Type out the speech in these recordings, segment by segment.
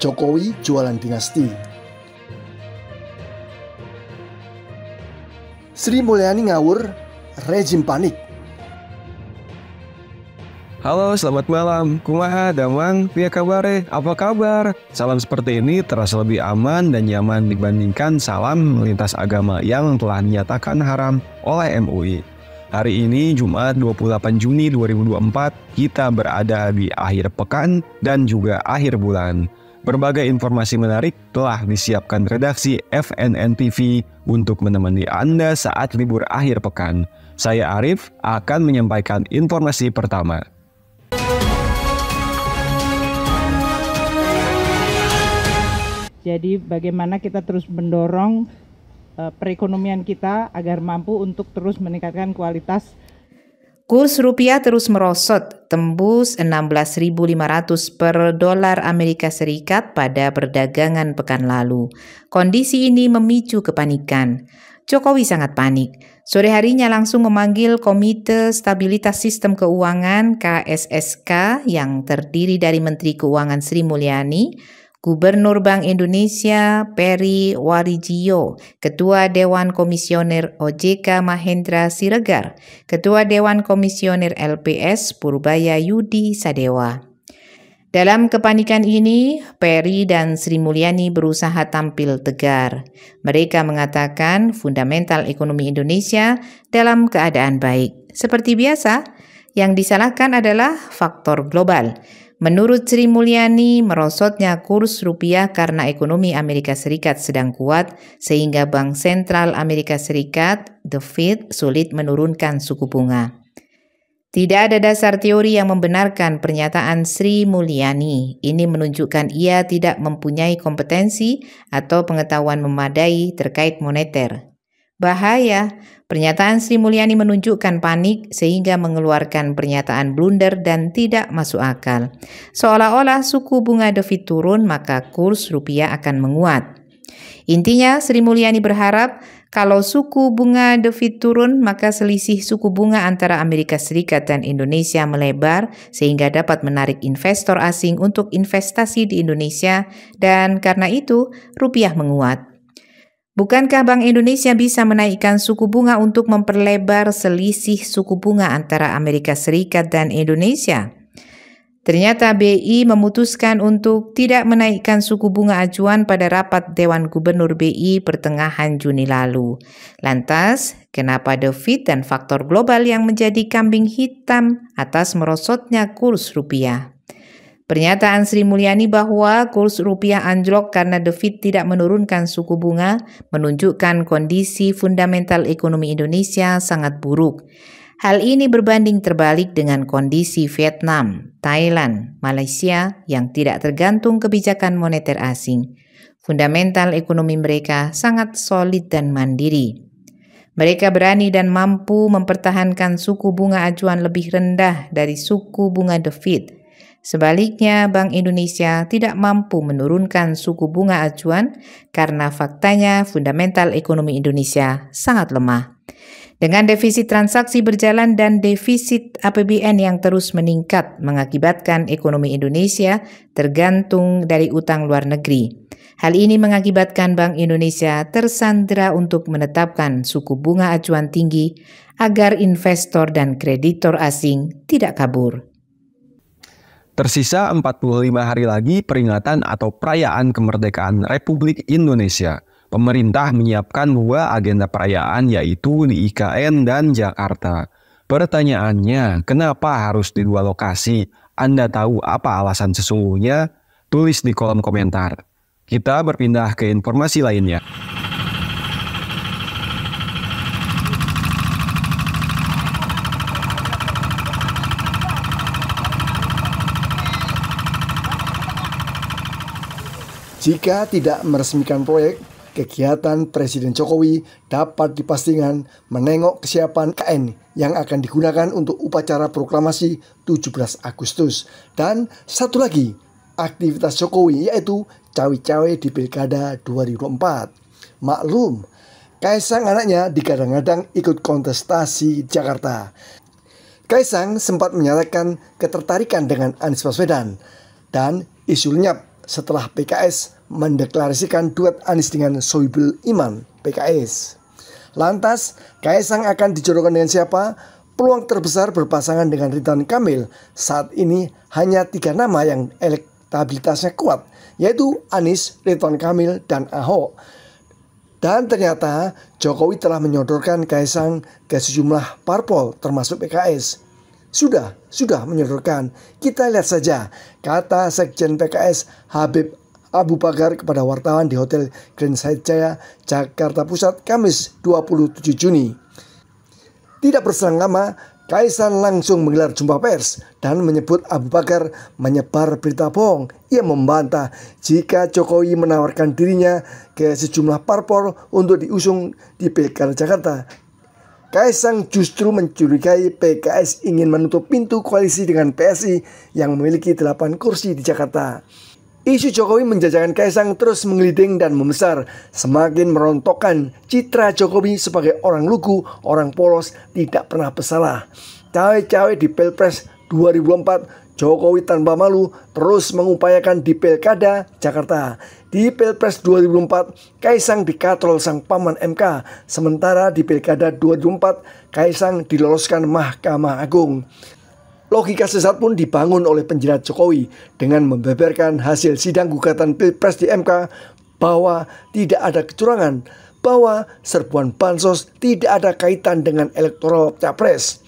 Jokowi jualan dinasti. Sri Mulyani ngawur, rejim panik. Halo, selamat malam. Kumaha, Damang, pihak kabare, apa kabar? Salam seperti ini terasa lebih aman dan nyaman dibandingkan salam lintas agama yang telah dinyatakan haram oleh MUI. Hari ini Jumat 28 Juni 2024, kita berada di akhir pekan dan juga akhir bulan. Berbagai informasi menarik telah disiapkan redaksi FNN TV untuk menemani Anda saat libur akhir pekan. Saya Arif akan menyampaikan informasi pertama. Jadi bagaimana kita terus mendorong eh, perekonomian kita agar mampu untuk terus meningkatkan kualitas Kurs rupiah terus merosot tembus 16.500 per dolar Amerika Serikat pada perdagangan pekan lalu. Kondisi ini memicu kepanikan. Jokowi sangat panik. Sore harinya langsung memanggil Komite Stabilitas Sistem Keuangan KSSK yang terdiri dari Menteri Keuangan Sri Mulyani, Gubernur Bank Indonesia Peri Warijio, Ketua Dewan Komisioner OJK Mahendra Siregar, Ketua Dewan Komisioner LPS Purbaya Yudi Sadewa. Dalam kepanikan ini, Peri dan Sri Mulyani berusaha tampil tegar. Mereka mengatakan fundamental ekonomi Indonesia dalam keadaan baik. Seperti biasa, yang disalahkan adalah faktor global. Menurut Sri Mulyani, merosotnya kurs rupiah karena ekonomi Amerika Serikat sedang kuat sehingga Bank Sentral Amerika Serikat, The Fed, sulit menurunkan suku bunga. Tidak ada dasar teori yang membenarkan pernyataan Sri Mulyani. Ini menunjukkan ia tidak mempunyai kompetensi atau pengetahuan memadai terkait moneter. Bahaya, pernyataan Sri Mulyani menunjukkan panik sehingga mengeluarkan pernyataan blunder dan tidak masuk akal. Seolah-olah suku bunga devit turun maka kurs rupiah akan menguat. Intinya Sri Mulyani berharap kalau suku bunga devit turun maka selisih suku bunga antara Amerika Serikat dan Indonesia melebar sehingga dapat menarik investor asing untuk investasi di Indonesia dan karena itu rupiah menguat. Bukankah Bank Indonesia bisa menaikkan suku bunga untuk memperlebar selisih suku bunga antara Amerika Serikat dan Indonesia? Ternyata BI memutuskan untuk tidak menaikkan suku bunga acuan pada rapat Dewan Gubernur BI pertengahan Juni lalu. Lantas, kenapa The Fed dan faktor global yang menjadi kambing hitam atas merosotnya kurs rupiah? Pernyataan Sri Mulyani bahwa kurs rupiah anjlok karena The Fed tidak menurunkan suku bunga menunjukkan kondisi fundamental ekonomi Indonesia sangat buruk. Hal ini berbanding terbalik dengan kondisi Vietnam, Thailand, Malaysia yang tidak tergantung kebijakan moneter asing. Fundamental ekonomi mereka sangat solid dan mandiri. Mereka berani dan mampu mempertahankan suku bunga acuan lebih rendah dari suku bunga The Fed Sebaliknya, Bank Indonesia tidak mampu menurunkan suku bunga acuan karena faktanya fundamental ekonomi Indonesia sangat lemah. Dengan defisit transaksi berjalan dan defisit APBN yang terus meningkat mengakibatkan ekonomi Indonesia tergantung dari utang luar negeri. Hal ini mengakibatkan Bank Indonesia tersandra untuk menetapkan suku bunga acuan tinggi agar investor dan kreditor asing tidak kabur. Tersisa 45 hari lagi peringatan atau perayaan kemerdekaan Republik Indonesia. Pemerintah menyiapkan dua agenda perayaan yaitu di IKN dan Jakarta. Pertanyaannya, kenapa harus di dua lokasi? Anda tahu apa alasan sesungguhnya? Tulis di kolom komentar. Kita berpindah ke informasi lainnya. Jika tidak meresmikan proyek, kegiatan Presiden Jokowi dapat dipastikan menengok kesiapan KN yang akan digunakan untuk upacara proklamasi 17 Agustus. Dan satu lagi, aktivitas Jokowi yaitu cawe-cawe di Pilkada 2024. Maklum, Kaisang anaknya digadang-gadang ikut kontestasi Jakarta. Kaisang sempat menyatakan ketertarikan dengan Anies Baswedan dan isu lenyap setelah PKS mendeklarasikan duet Anies dengan Soibul Iman PKS. Lantas, Kaisang akan dijodohkan dengan siapa? Peluang terbesar berpasangan dengan Ridwan Kamil saat ini hanya tiga nama yang elektabilitasnya kuat, yaitu Anies, Ridwan Kamil, dan Ahok. Dan ternyata Jokowi telah menyodorkan Kaisang ke sejumlah parpol termasuk PKS. Sudah, sudah menyodorkan. Kita lihat saja, kata Sekjen PKS Habib Abu Bakar kepada wartawan di Hotel Grand Hyatt Jaya, Jakarta Pusat, Kamis 27 Juni. Tidak berselang lama, Kaisan langsung menggelar jumpa pers dan menyebut Abu Bakar menyebar berita bohong. Ia membantah jika Jokowi menawarkan dirinya ke sejumlah parpol untuk diusung di Pilkada Jakarta Kaisang justru mencurigai PKS ingin menutup pintu koalisi dengan PSI yang memiliki 8 kursi di Jakarta. Isu Jokowi menjajakan Kaisang terus menggelinding dan membesar, semakin merontokkan citra Jokowi sebagai orang lugu, orang polos, tidak pernah bersalah. Cawe-cawe di Pilpres 2004, Jokowi tanpa malu terus mengupayakan di Pilkada Jakarta. Di Pilpres 2004, Kaisang dikatrol sang paman MK, sementara di Pilkada 2004, Kaisang diloloskan Mahkamah Agung. Logika sesat pun dibangun oleh penjerat Jokowi dengan membeberkan hasil sidang gugatan Pilpres di MK bahwa tidak ada kecurangan, bahwa serbuan bansos tidak ada kaitan dengan elektoral capres.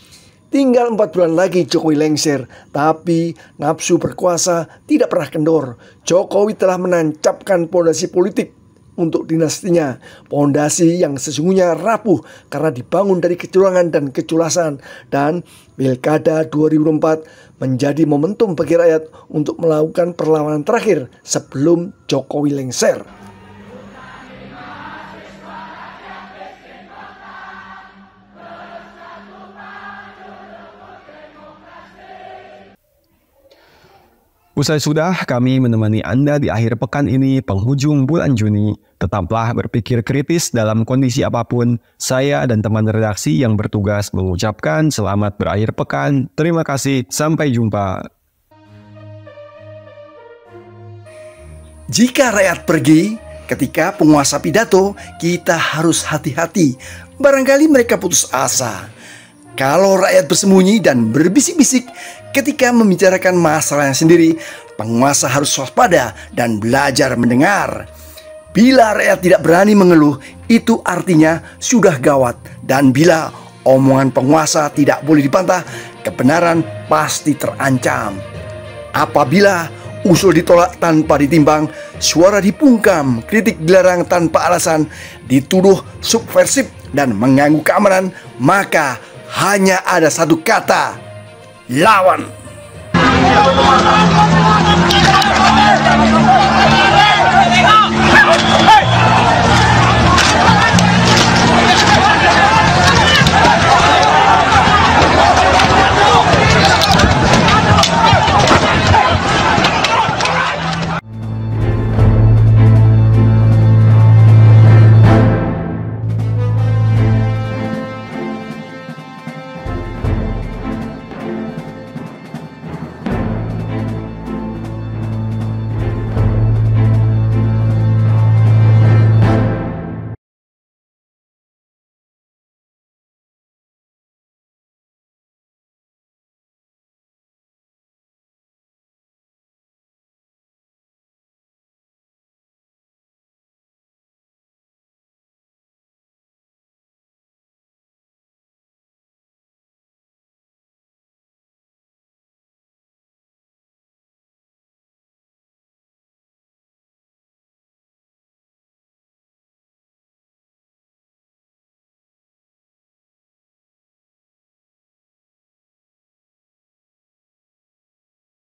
Tinggal empat bulan lagi Jokowi lengser, tapi nafsu berkuasa tidak pernah kendor. Jokowi telah menancapkan pondasi politik untuk dinastinya. Pondasi yang sesungguhnya rapuh karena dibangun dari kecurangan dan keculasan. Dan Pilkada 2004 menjadi momentum bagi rakyat untuk melakukan perlawanan terakhir sebelum Jokowi lengser. Usai sudah, kami menemani Anda di akhir pekan ini, penghujung bulan Juni. Tetaplah berpikir kritis dalam kondisi apapun. Saya dan teman redaksi yang bertugas mengucapkan selamat berakhir pekan. Terima kasih, sampai jumpa. Jika rakyat pergi, ketika penguasa pidato, kita harus hati-hati. Barangkali mereka putus asa kalau rakyat bersembunyi dan berbisik-bisik ketika membicarakan masalahnya sendiri, penguasa harus waspada dan belajar mendengar. Bila rakyat tidak berani mengeluh, itu artinya sudah gawat. Dan bila omongan penguasa tidak boleh dipantah, kebenaran pasti terancam. Apabila usul ditolak tanpa ditimbang, suara dipungkam, kritik dilarang tanpa alasan, dituduh subversif dan mengganggu keamanan, maka hanya ada satu kata: lawan.